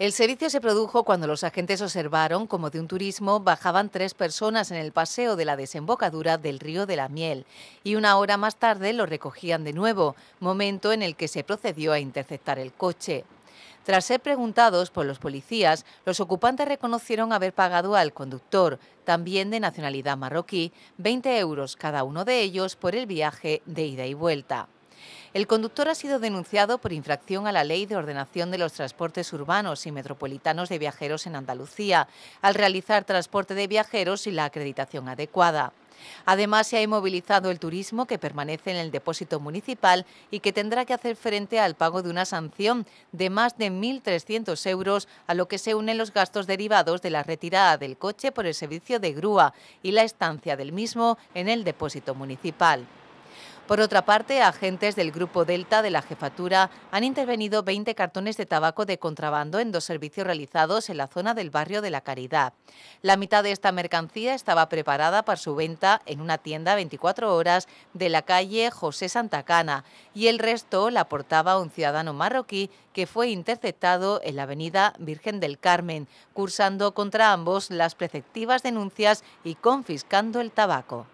El servicio se produjo cuando los agentes observaron como de un turismo bajaban tres personas en el paseo de la desembocadura del río de la Miel y una hora más tarde lo recogían de nuevo, momento en el que se procedió a interceptar el coche. Tras ser preguntados por los policías, los ocupantes reconocieron haber pagado al conductor, también de nacionalidad marroquí, 20 euros cada uno de ellos por el viaje de ida y vuelta. El conductor ha sido denunciado por infracción a la Ley de Ordenación de los Transportes Urbanos y Metropolitanos de Viajeros en Andalucía, al realizar transporte de viajeros sin la acreditación adecuada. Además, se ha inmovilizado el turismo que permanece en el depósito municipal y que tendrá que hacer frente al pago de una sanción de más de 1.300 euros, a lo que se unen los gastos derivados de la retirada del coche por el servicio de grúa y la estancia del mismo en el depósito municipal. Por otra parte, agentes del Grupo Delta de la Jefatura han intervenido 20 cartones de tabaco de contrabando en dos servicios realizados en la zona del barrio de la Caridad. La mitad de esta mercancía estaba preparada para su venta en una tienda 24 horas de la calle José Santa Cana y el resto la portaba un ciudadano marroquí que fue interceptado en la avenida Virgen del Carmen, cursando contra ambos las preceptivas denuncias y confiscando el tabaco.